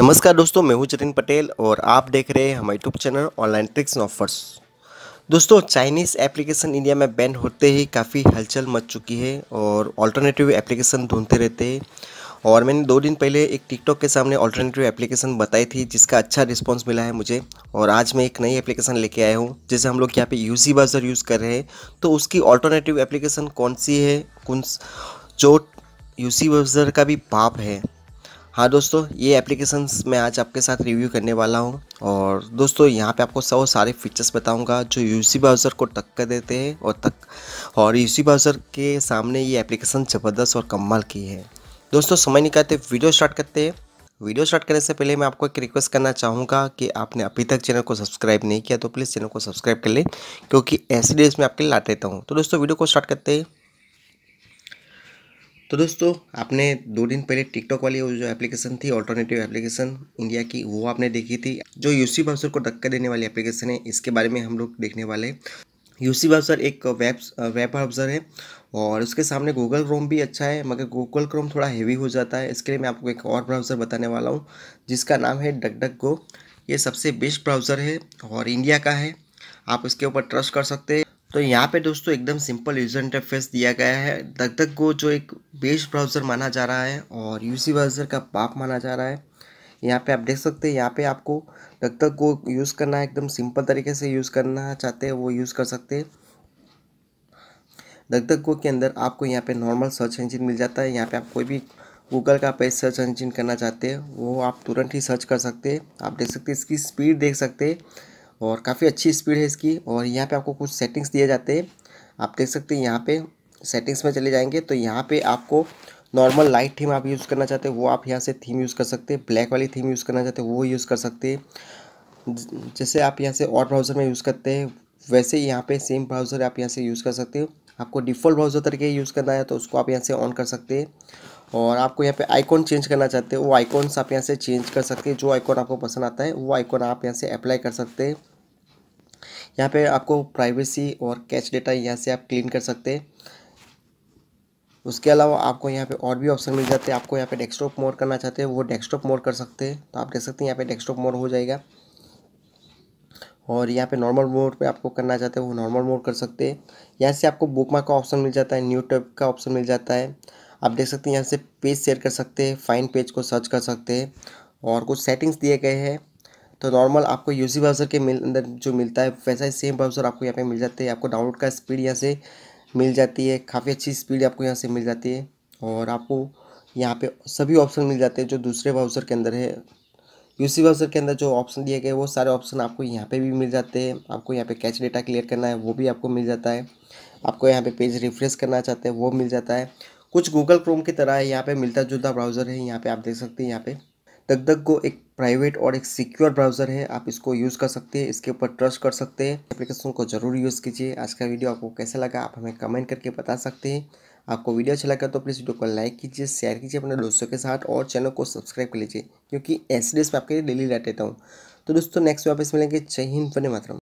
नमस्कार दोस्तों मैं हूं जतिन पटेल और आप देख रहे हैं हमारे YouTube channel online tricks and offers दोस्तों चाइनीज़ एप्लीकेशन इंडिया में बैन होते ही काफ़ी हलचल मच चुकी है और ऑल्टरनेटिव एप्लीकेशन ढूंढते रहते हैं और मैंने दो दिन पहले एक टिकटॉक के सामने ऑल्टरनेटिव एप्लीकेशन बताई थी जिसका अच्छा रिस्पॉन्स मिला है मुझे और आज मैं एक नई एप्लीकेशन लेके आया हूँ जैसे हम लोग यहाँ पे यूसी बाजर यूज़ कर रहे हैं तो उसकी ऑल्टरनेटिव एप्लीकेशन कौन सी है कौन जो यूसी वर्जर का भी पाप है हाँ दोस्तों ये एप्लीकेशन मैं आज आपके साथ रिव्यू करने वाला हूँ और दोस्तों यहाँ पे आपको सब सारे फीचर्स बताऊँगा जो यूसी ब्राउज़र को टक्कर देते हैं और तक और यूसी ब्राउज़र के सामने ये एप्लीकेशन ज़बरदस्त और कमाल की है दोस्तों समय निकालते वीडियो स्टार्ट करते हैं वीडियो स्टार्ट करने से पहले मैं आपको एक रिक्वेस्ट करना चाहूँगा कि आपने अभी तक चैनल को सब्सक्राइब नहीं किया तो प्लीज़ चैनल को सब्सक्राइब कर लें क्योंकि ऐसे डेज में आपके लिए लाते रहता हूँ तो दोस्तों वीडियो को स्टार्ट करते हैं तो दोस्तों आपने दो दिन पहले टिकटॉक वाली जो एप्लीकेशन थी ऑल्टरनेटिव एप्लीकेशन इंडिया की वो आपने देखी थी जो यूसी बाउसर को धक्का देने वाली एप्लीकेशन है इसके बारे में हम लोग देखने वाले यूसी बाउसर एक वेब वेब ब्राउज़र है और उसके सामने गूगल क्रोम भी अच्छा है मगर गूगल क्रोम थोड़ा हेवी हो जाता है इसके लिए मैं आपको एक और ब्राउज़र बताने वाला हूँ जिसका नाम है डकडक गो ये सबसे बेस्ट ब्राउज़र है और इंडिया का है आप इसके ऊपर ट्रस्ट कर सकते हैं तो यहाँ पे दोस्तों एकदम सिंपल यूज़र इंटरफेस दिया गया है तक तक को जो एक बेस्ट ब्राउज़र माना जा रहा है और यूसी ब्राउज़र का बाप माना जा रहा है यहाँ पे आप देख सकते हैं यहाँ पे आपको तक तक को यूज़ करना है एकदम सिंपल तरीके से यूज़ करना चाहते हैं वो यूज़ कर सकते हैं दग गो के अंदर आपको यहाँ पे नॉर्मल सर्च इंजिन मिल जाता है यहाँ पे आप कोई भी गूगल का पेज सर्च इंजिन करना चाहते हैं वो आप तुरंत ही सर्च कर सकते हैं आप देख सकते हैं इसकी स्पीड देख सकते हैं और काफ़ी अच्छी स्पीड है इसकी और यहाँ पे आपको कुछ सेटिंग्स दिए जाते हैं आप देख सकते हैं यहाँ पे सेटिंग्स में चले जाएंगे तो यहाँ पे आपको नॉर्मल लाइट थीम आप यूज़ करना चाहते हैं वो आप यहाँ से थीम यूज़ कर सकते हैं ब्लैक वाली थीम यूज़ करना चाहते हैं वो यूज़ कर सकते हैं जैसे आप यहाँ से और ब्राउज़र में यूज़ करते हैं वैसे यहाँ पर सेम ब्राउज़र आप यहाँ से यूज़ कर सकते हो आपको डिफ़ॉल्ट ब्राउज़र तरीके यूज़ करना है तो उसको आप यहाँ से ऑन कर सकते हैं और आपको यहाँ पे आइकॉन चेंज करना चाहते हैं वो आइकॉन्स आप यहाँ से चेंज कर सकते हैं जो आइकॉन आपको पसंद आता है वो आइकॉन आप यहाँ से अप्लाई कर सकते हैं यहाँ पे आपको प्राइवेसी और कैच डेटा यहाँ से आप क्लीन कर सकते हैं उसके अलावा आपको यहाँ पे और भी ऑप्शन मिल जाते हैं आपको यहाँ पे डेस्कटॉप मोड करना चाहते हैं वो डेस्कटॉप मोड कर सकते हैं तो आप देख सकते हैं यहाँ पर डेस्कटॉप मोड हो जाएगा और यहाँ पे नॉर्मल मोड पे आपको करना चाहते हो वो नॉर्मल मोड कर सकते हैं यहाँ से आपको बुकमार्क का ऑप्शन मिल जाता है न्यू टैब का ऑप्शन मिल जाता है आप देख सकते हैं यहाँ से पेज शेयर कर सकते हैं फाइन पेज को सर्च कर सकते हैं और कुछ सेटिंग्स दिए गए हैं तो नॉर्मल आपको यूसी ब्राउज़र के मिल अंदर जो मिलता है वैसा ही सेम ब्राउज़र आपको यहाँ पे मिल जाते हैं आपको डाउनलोड का स्पीड यहाँ से मिल जाती है काफ़ी अच्छी स्पीड आपको यहाँ से मिल जाती है और आपको यहाँ पे सभी ऑप्शन मिल जाते हैं जो दूसरे ब्राउज़र के अंदर है यूसी ब्राउज़र के अंदर जो ऑप्शन दिए गए वो सारे ऑप्शन आपको यहाँ पर भी मिल जाते हैं आपको यहाँ पर कैच डेटा क्लियर करना है वो भी आपको मिल जाता है आपको यहाँ पर पेज रिफ्रेश करना चाहते हैं वो मिल जाता है कुछ गूगल क्रोम की तरह है यहाँ पे मिलता जुलता ब्राउज़र है यहाँ पे आप देख सकते हैं यहाँ पे दग दग को एक प्राइवेट और एक सिक्योर ब्राउज़र है आप इसको यूज़ कर सकते हैं इसके ऊपर ट्रस्ट कर सकते हैं एप्लीकेशन को ज़रूर यूज़ कीजिए आज का वीडियो आपको कैसा लगा आप हमें कमेंट करके बता सकते हैं आपको वीडियो अच्छा लगा तो प्लीज़ वीडियो को लाइक कीजिए शेयर कीजिए अपने दोस्तों के साथ और चैनल को सब्सक्राइब कर लीजिए क्योंकि ऐसे डेज में आपके लिए डेली रहता हूँ तो दोस्तों नेक्स्ट वापस मिलेंगे जय हिंद बने मातरम